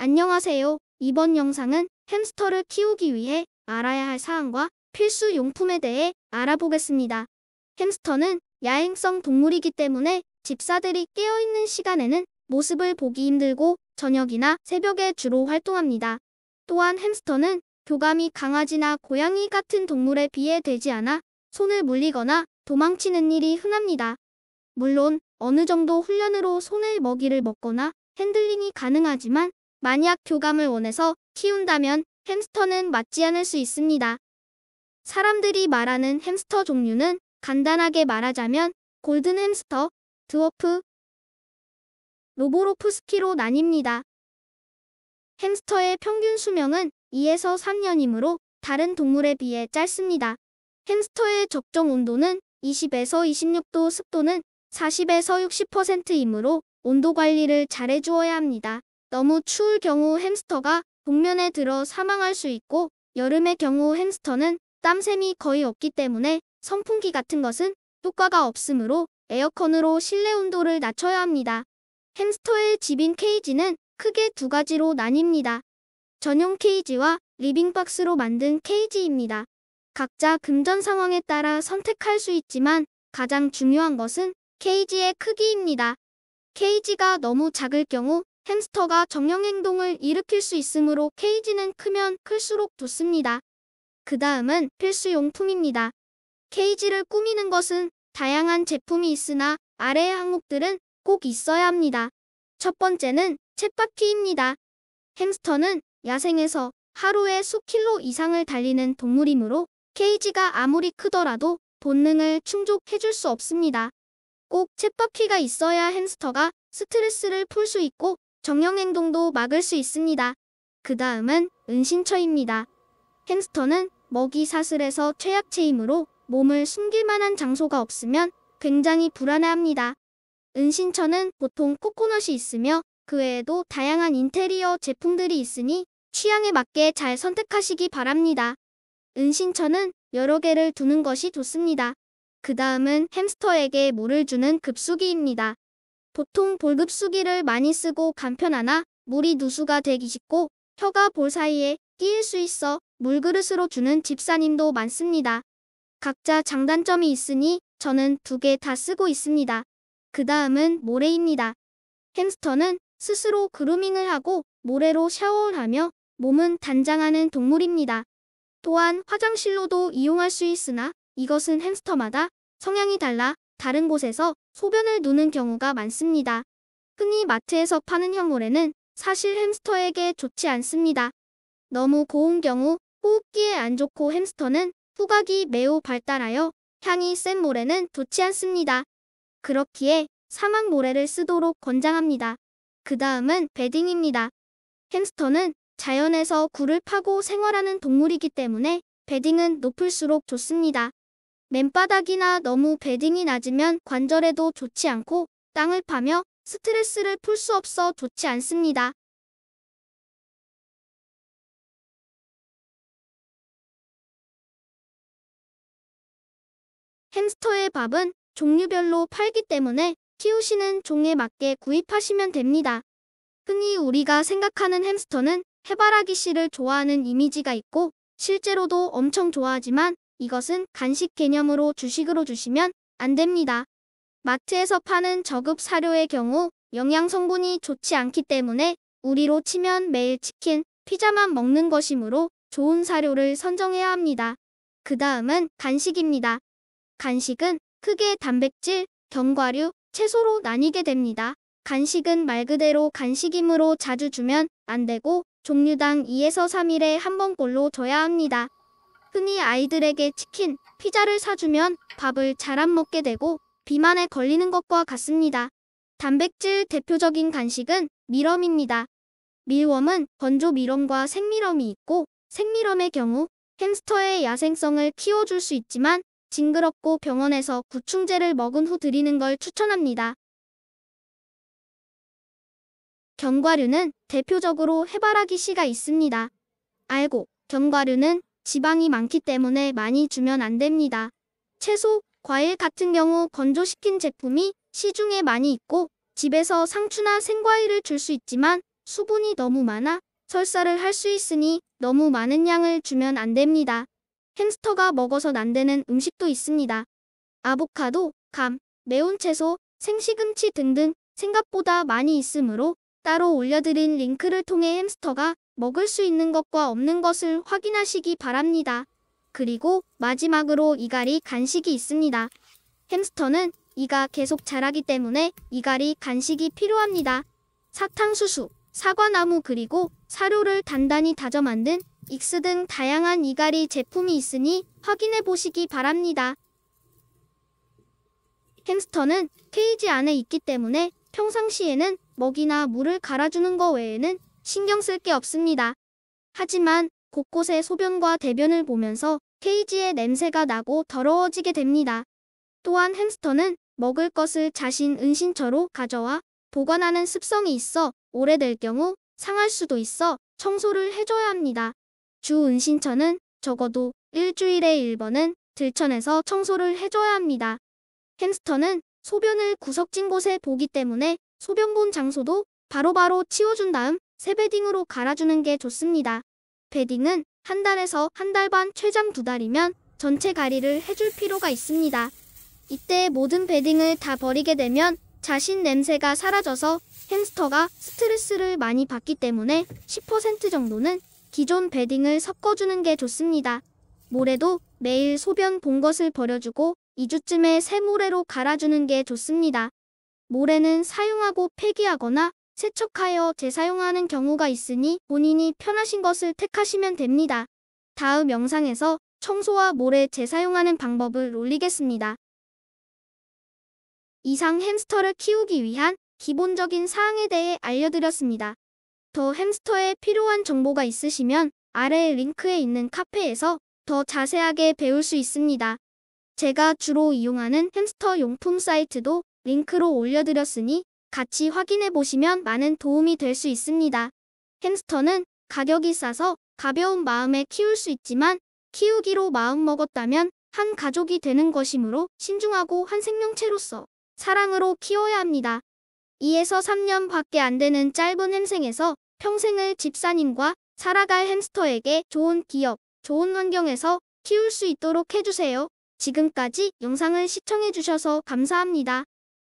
안녕하세요. 이번 영상은 햄스터를 키우기 위해 알아야 할 사항과 필수 용품에 대해 알아보겠습니다. 햄스터는 야행성 동물이기 때문에 집사들이 깨어있는 시간에는 모습을 보기 힘들고 저녁이나 새벽에 주로 활동합니다. 또한 햄스터는 교감이 강아지나 고양이 같은 동물에 비해 되지 않아 손을 물리거나 도망치는 일이 흔합니다. 물론 어느 정도 훈련으로 손에 먹이를 먹거나 핸들링이 가능하지만 만약 교감을 원해서 키운다면 햄스터는 맞지 않을 수 있습니다. 사람들이 말하는 햄스터 종류는 간단하게 말하자면 골든 햄스터, 드워프, 로보로프스키로 나뉩니다. 햄스터의 평균 수명은 2에서 3년이므로 다른 동물에 비해 짧습니다. 햄스터의 적정 온도는 20에서 26도, 습도는 40에서 60%이므로 온도 관리를 잘해 주어야 합니다. 너무 추울 경우 햄스터가 복면에 들어 사망할 수 있고 여름의 경우 햄스터는 땀샘이 거의 없기 때문에 선풍기 같은 것은 효과가 없으므로 에어컨으로 실내 온도를 낮춰야 합니다. 햄스터의 집인 케이지는 크게 두 가지로 나뉩니다. 전용 케이지와 리빙박스로 만든 케이지입니다. 각자 금전 상황에 따라 선택할 수 있지만 가장 중요한 것은 케이지의 크기입니다. 케이지가 너무 작을 경우 햄스터가 정형 행동을 일으킬 수 있으므로 케이지는 크면 클수록 좋습니다. 그 다음은 필수용품입니다. 케이지를 꾸미는 것은 다양한 제품이 있으나 아래의 항목들은 꼭 있어야 합니다. 첫 번째는 쳇바퀴입니다 햄스터는 야생에서 하루에 수킬로 이상을 달리는 동물이므로 케이지가 아무리 크더라도 본능을 충족해줄 수 없습니다. 꼭쳇바퀴가 있어야 햄스터가 스트레스를 풀 수 있고 정형행동도 막을 수 있습니다. 그 다음은 은신처입니다. 햄스터는 먹이 사슬에서 최약체이므로 몸을 숨길 만한 장소가 없으면 굉장히 불안해합니다. 은신처는 보통 코코넛이 있으며 그 외에도 다양한 인테리어 제품들이 있으니 취향에 맞게 잘 선택하시기 바랍니다. 은신처는 여러 개를 두는 것이 좋습니다. 그 다음은 햄스터에게 물을 주는 급수기입니다. 보통 볼급수기를 많이 쓰고 간편하나 물이 누수가 되기 쉽고 혀가 볼 사이에 끼일 수 있어 물그릇으로 주는 집사님도 많습니다. 각자 장단점이 있으니 저는 두 개 다 쓰고 있습니다. 그 다음은 모래입니다. 햄스터는 스스로 그루밍을 하고 모래로 샤워를 하며 몸은 단장하는 동물입니다. 또한 화장실로도 이용할 수 있으나 이것은 햄스터마다 성향이 달라 다른 곳에서 소변을 누는 경우가 많습니다. 흔히 마트에서 파는 형모래는 사실 햄스터에게 좋지 않습니다. 너무 고운 경우 호흡기에 안 좋고 햄스터는 후각이 매우 발달하여 향이 센 모래는 좋지 않습니다. 그렇기에 사막 모래를 쓰도록 권장합니다. 그 다음은 베딩입니다. 햄스터는 자연에서 굴을 파고 생활하는 동물이기 때문에 베딩은 높을수록 좋습니다. 맨바닥이나 너무 베딩이 낮으면 관절에도 좋지 않고 땅을 파며 스트레스를 풀 수 없어 좋지 않습니다. 햄스터의 밥은 종류별로 팔기 때문에 키우시는 종에 맞게 구입하시면 됩니다. 흔히 우리가 생각하는 햄스터는 해바라기 씨를 좋아하는 이미지가 있고 실제로도 엄청 좋아하지만 이것은 간식 개념으로 주식으로 주시면 안 됩니다. 마트에서 파는 저급 사료의 경우 영양 성분이 좋지 않기 때문에 우리로 치면 매일 치킨, 피자만 먹는 것이므로 좋은 사료를 선정해야 합니다. 그 다음은 간식입니다. 간식은 크게 단백질, 견과류, 채소로 나뉘게 됩니다. 간식은 말 그대로 간식이므로 자주 주면 안 되고 종류당 2에서 3일에 한 번꼴로 줘야 합니다. 흔히 아이들에게 치킨, 피자를 사주면 밥을 잘 안 먹게 되고 비만에 걸리는 것과 같습니다. 단백질 대표적인 간식은 밀웜입니다. 밀웜은 건조 밀웜과 생밀웜이 있고 생밀웜의 경우 햄스터의 야생성을 키워줄 수 있지만 징그럽고 병원에서 구충제를 먹은 후 드리는 걸 추천합니다. 견과류는 대표적으로 해바라기 씨가 있습니다. 알고, 견과류는 지방이 많기 때문에 많이 주면 안 됩니다. 채소, 과일 같은 경우 건조시킨 제품이 시중에 많이 있고 집에서 상추나 생과일을 줄 수 있지만 수분이 너무 많아 설사를 할 수 있으니 너무 많은 양을 주면 안 됩니다. 햄스터가 먹어서안 되는 음식도 있습니다. 아보카도, 감, 매운 채소, 생시금치 등등 생각보다 많이 있으므로 따로 올려드린 링크를 통해 햄스터가 먹을 수 있는 것과 없는 것을 확인하시기 바랍니다. 그리고 마지막으로 이갈이 간식이 있습니다. 햄스터는 이가 계속 자라기 때문에 이갈이 간식이 필요합니다. 사탕수수, 사과나무 그리고 사료를 단단히 다져 만든 익스 등 다양한 이갈이 제품이 있으니 확인해 보시기 바랍니다. 햄스터는 케이지 안에 있기 때문에 평상시에는 먹이나 물을 갈아주는 것 외에는 신경 쓸 게 없습니다. 하지만 곳곳에 소변과 대변을 보면서 케이지의 냄새가 나고 더러워지게 됩니다. 또한 햄스터는 먹을 것을 자신 은신처로 가져와 보관하는 습성이 있어 오래될 경우 상할 수도 있어 청소를 해줘야 합니다. 주 은신처는 적어도 일주일에 1번은 들천에서 청소를 해줘야 합니다. 햄스터는 소변을 구석진 곳에 보기 때문에 소변 본 장소도 바로바로 바로 치워준 다음 세베딩으로 갈아주는 게 좋습니다. 베딩은 한 달에서 한 달 반 최장 두 달이면 전체 가리를 해줄 필요가 있습니다. 이때 모든 베딩을 다 버리게 되면 자신 냄새가 사라져서 햄스터가 스트레스를 많이 받기 때문에 10% 정도는 기존 베딩을 섞어주는 게 좋습니다. 모래도 매일 소변 본 것을 버려주고 2주쯤에 새 모래로 갈아주는 게 좋습니다. 모래는 사용하고 폐기하거나 세척하여 재사용하는 경우가 있으니 본인이 편하신 것을 택하시면 됩니다. 다음 영상에서 청소와 모래 재사용하는 방법을 올리겠습니다. 이상 햄스터를 키우기 위한 기본적인 사항에 대해 알려드렸습니다. 더 햄스터에 필요한 정보가 있으시면 아래 의 링크에 있는 카페에서 더 자세하게 배울 수 있습니다. 제가 주로 이용하는 햄스터 용품 사이트도 링크로 올려드렸으니 같이 확인해 보시면 많은 도움이 될 수 있습니다. 햄스터는 가격이 싸서 가벼운 마음에 키울 수 있지만 키우기로 마음먹었다면 한 가족이 되는 것이므로 신중하고 한 생명체로서 사랑으로 키워야 합니다. 2에서 3년밖에 안 되는 짧은 햄생에서 평생을 집사님과 살아갈 햄스터에게 좋은 기억 좋은 환경에서 키울 수 있도록 해주세요. 지금까지 영상을 시청해주셔서 감사합니다.